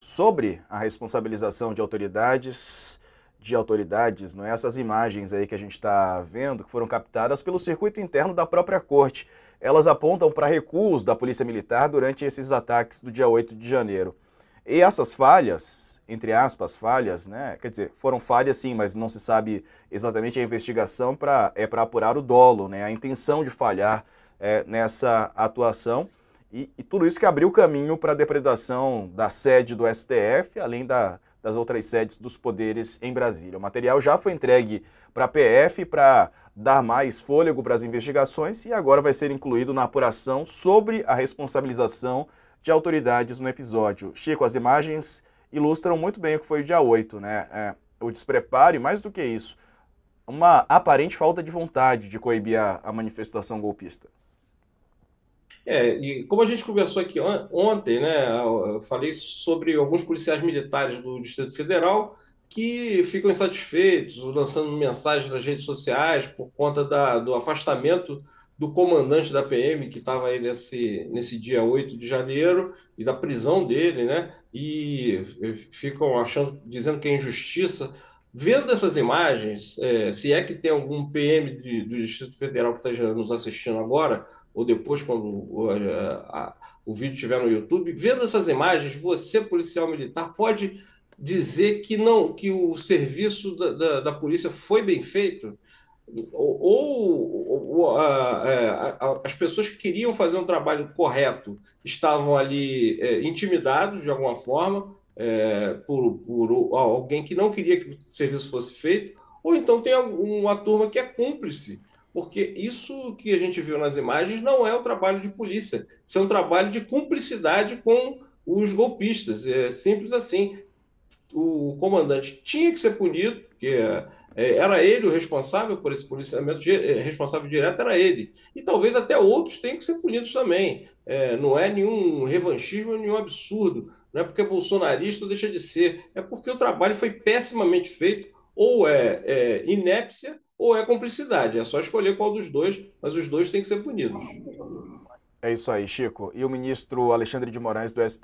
sobre a responsabilização de autoridades de autoridades, não é? essas imagens aí que a gente está vendo, que foram captadas pelo circuito interno da própria corte. Elas apontam para recuos da polícia militar durante esses ataques do dia 8 de janeiro. E essas falhas, entre aspas, falhas, né? Quer dizer, foram falhas sim, mas não se sabe exatamente a investigação pra, é para apurar o dolo, né? A intenção de falhar é, nessa atuação e, e tudo isso que abriu o caminho para a depredação da sede do STF, além da, das outras sedes dos poderes em Brasília. O material já foi entregue para a PF para dar mais fôlego para as investigações e agora vai ser incluído na apuração sobre a responsabilização de autoridades no episódio. Chico, as imagens ilustram muito bem o que foi o dia 8, né? É, o despreparo e mais do que isso, uma aparente falta de vontade de coibir a, a manifestação golpista. É, e como a gente conversou aqui ontem, né, eu falei sobre alguns policiais militares do Distrito Federal que ficam insatisfeitos, lançando mensagens nas redes sociais por conta da, do afastamento do comandante da PM, que estava aí nesse, nesse dia 8 de janeiro, e da prisão dele, né? E ficam achando, dizendo que é injustiça Vendo essas imagens, é, se é que tem algum PM de, do Distrito Federal que esteja tá nos assistindo agora, ou depois, quando o, a, é, a, o vídeo estiver no YouTube, vendo essas imagens, você, policial militar, pode dizer que não, que o serviço da, da, da polícia foi bem feito? Ou, ou, ou a, é, as pessoas que queriam fazer um trabalho correto estavam ali é, intimidados de alguma forma, é, por, por alguém que não queria que o serviço fosse feito, ou então tem uma turma que é cúmplice, porque isso que a gente viu nas imagens não é o trabalho de polícia, isso é um trabalho de cumplicidade com os golpistas, é simples assim. O comandante tinha que ser punido, porque é, era ele o responsável por esse policiamento, é, responsável direto era ele. E talvez até outros tenham que ser punidos também. É, não é nenhum revanchismo, nenhum absurdo. Não é porque é bolsonarista deixa de ser. É porque o trabalho foi pessimamente feito, ou é, é inépcia, ou é cumplicidade. É só escolher qual dos dois, mas os dois têm que ser punidos. É isso aí, Chico. E o ministro Alexandre de Moraes do ST